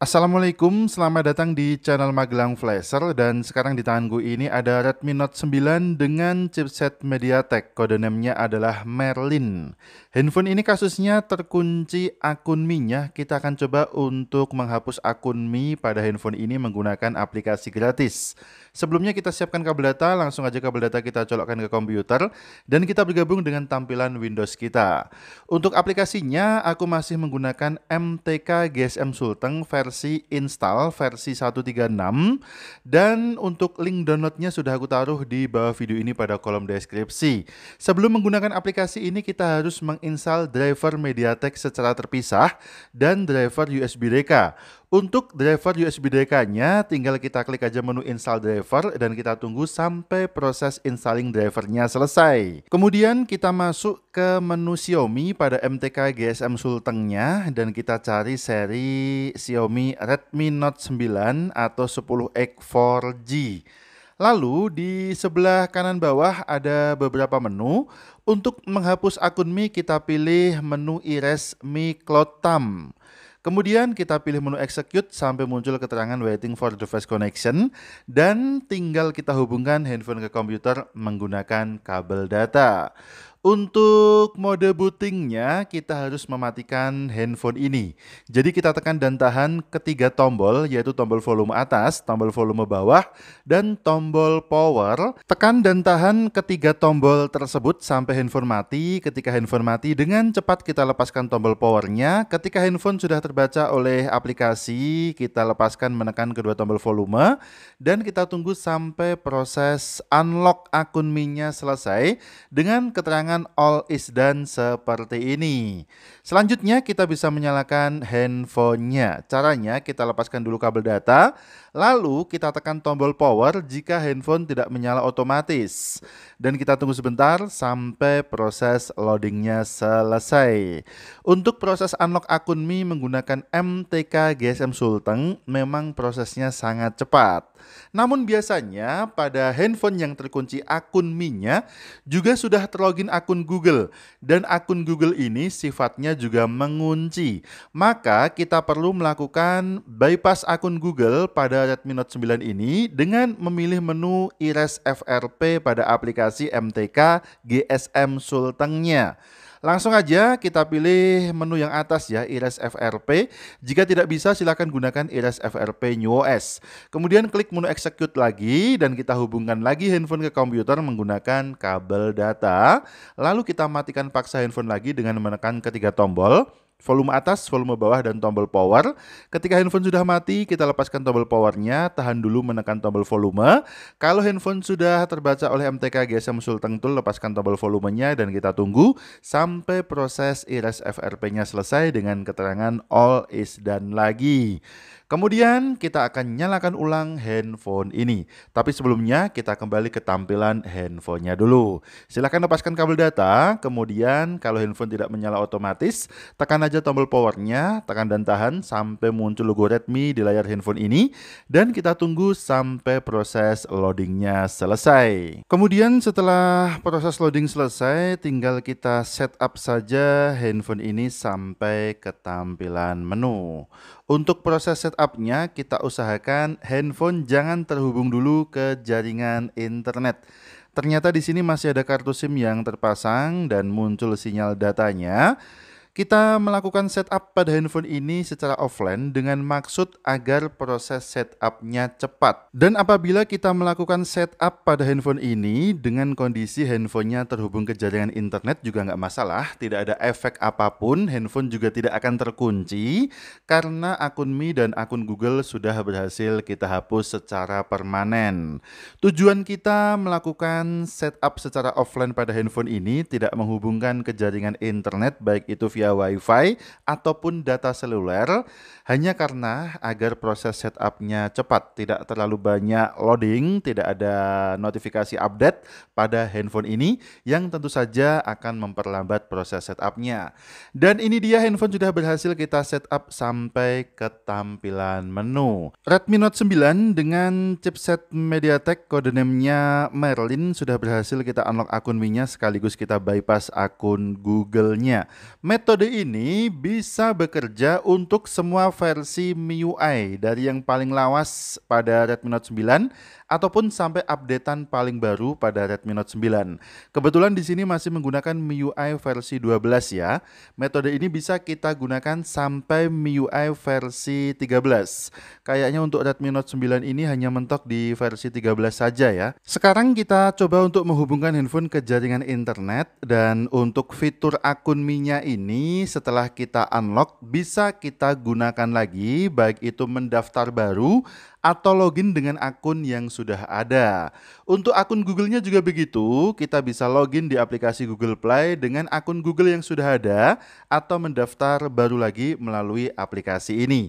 Assalamualaikum, selamat datang di channel Magelang Flasher dan sekarang di tangan gue ini ada Redmi Note 9 dengan chipset MediaTek, kodenamnya adalah Merlin. Handphone ini kasusnya terkunci akun Mi-nya, kita akan coba untuk menghapus akun Mi pada handphone ini menggunakan aplikasi gratis. Sebelumnya kita siapkan kabel data, langsung aja kabel data kita colokkan ke komputer dan kita bergabung dengan tampilan Windows kita. Untuk aplikasinya, aku masih menggunakan MTK GSM Sultan versi versi install versi 136 dan untuk link downloadnya sudah aku taruh di bawah video ini pada kolom deskripsi. Sebelum menggunakan aplikasi ini kita harus menginstal driver MediaTek secara terpisah dan driver USB Reka. Untuk driver USB DK-nya, tinggal kita klik aja menu install driver dan kita tunggu sampai proses installing drivernya selesai. Kemudian kita masuk ke menu Xiaomi pada MTK GSM Sultengnya dan kita cari seri Xiaomi Redmi Note 9 atau 10X 4G. Lalu di sebelah kanan bawah ada beberapa menu. Untuk menghapus akun Mi kita pilih menu Ires Mi Cloud Time. Kemudian kita pilih menu execute sampai muncul keterangan waiting for device connection dan tinggal kita hubungkan handphone ke komputer menggunakan kabel data. Untuk mode bootingnya kita harus mematikan handphone ini. Jadi kita tekan dan tahan ketiga tombol yaitu tombol volume atas, tombol volume bawah, dan tombol power. Tekan dan tahan ketiga tombol tersebut sampai handphone mati. Ketika handphone mati dengan cepat kita lepaskan tombol powernya. Ketika handphone sudah terbaca oleh aplikasi kita lepaskan menekan kedua tombol volume dan kita tunggu sampai proses unlock akun mi selesai dengan keterangan pasangan all is done seperti ini. Selanjutnya kita bisa menyalakan handphonenya. Caranya kita lepaskan dulu kabel data, lalu kita tekan tombol power jika handphone tidak menyala otomatis. Dan kita tunggu sebentar sampai proses loadingnya selesai. Untuk proses unlock akun Mi menggunakan MTK GSM Sulteng memang prosesnya sangat cepat. Namun biasanya pada handphone yang terkunci akun Mi-nya juga sudah terlogin akun akun Google dan akun Google ini sifatnya juga mengunci. Maka kita perlu melakukan bypass akun Google pada Redmi Note 9 ini dengan memilih menu iris FRP pada aplikasi MTK GSM Sultengnya. Langsung aja kita pilih menu yang atas ya, Iris FRP. Jika tidak bisa silakan gunakan Iris FRP New OS. Kemudian klik menu execute lagi dan kita hubungkan lagi handphone ke komputer menggunakan kabel data. Lalu kita matikan paksa handphone lagi dengan menekan ketiga tombol volume atas, volume bawah, dan tombol power. Ketika handphone sudah mati, kita lepaskan tombol powernya, tahan dulu menekan tombol volume. Kalau handphone sudah terbaca oleh MTK GSM Sulteng Tool, lepaskan tombol volumenya dan kita tunggu sampai proses iris FRP-nya selesai dengan keterangan all is done lagi. Kemudian kita akan nyalakan ulang handphone ini. Tapi sebelumnya kita kembali ke tampilan handphonenya dulu. Silahkan lepaskan kabel data, kemudian kalau handphone tidak menyala otomatis, tekan aja tombol powernya, tekan dan tahan sampai muncul logo Redmi di layar handphone ini, dan kita tunggu sampai proses loadingnya selesai. Kemudian setelah proses loading selesai, tinggal kita setup saja handphone ini sampai ke tampilan menu. Untuk proses setupnya, kita usahakan handphone jangan terhubung dulu ke jaringan internet. Ternyata di sini masih ada kartu SIM yang terpasang dan muncul sinyal datanya. Kita melakukan setup pada handphone ini secara offline dengan maksud agar proses setupnya cepat. Dan apabila kita melakukan setup pada handphone ini dengan kondisi handphonenya terhubung ke jaringan internet juga nggak masalah, tidak ada efek apapun, handphone juga tidak akan terkunci karena akun Mi dan akun Google sudah berhasil kita hapus secara permanen. Tujuan kita melakukan setup secara offline pada handphone ini tidak menghubungkan ke jaringan internet baik itu via WiFi ataupun data seluler hanya karena agar proses setupnya cepat, tidak terlalu banyak loading, tidak ada notifikasi update pada handphone ini yang tentu saja akan memperlambat proses setupnya. Dan ini dia handphone sudah berhasil kita setup sampai ke tampilan menu. Redmi Note 9 dengan chipset MediaTek codename Merlin sudah berhasil kita unlock akun mi sekaligus kita bypass akun Google-nya. Metode Metode ini bisa bekerja untuk semua versi MIUI dari yang paling lawas pada Redmi Note 9 ataupun sampai updatean paling baru pada Redmi Note 9. Kebetulan di sini masih menggunakan MIUI versi 12 ya. Metode ini bisa kita gunakan sampai MIUI versi 13. Kayaknya untuk Redmi Note 9 ini hanya mentok di versi 13 saja ya. Sekarang kita coba untuk menghubungkan handphone ke jaringan internet dan untuk fitur akun Mi-nya ini setelah kita unlock bisa kita gunakan lagi baik itu mendaftar baru atau login dengan akun yang sudah ada. Untuk akun Google-nya juga begitu, kita bisa login di aplikasi Google Play dengan akun Google yang sudah ada atau mendaftar baru lagi melalui aplikasi ini.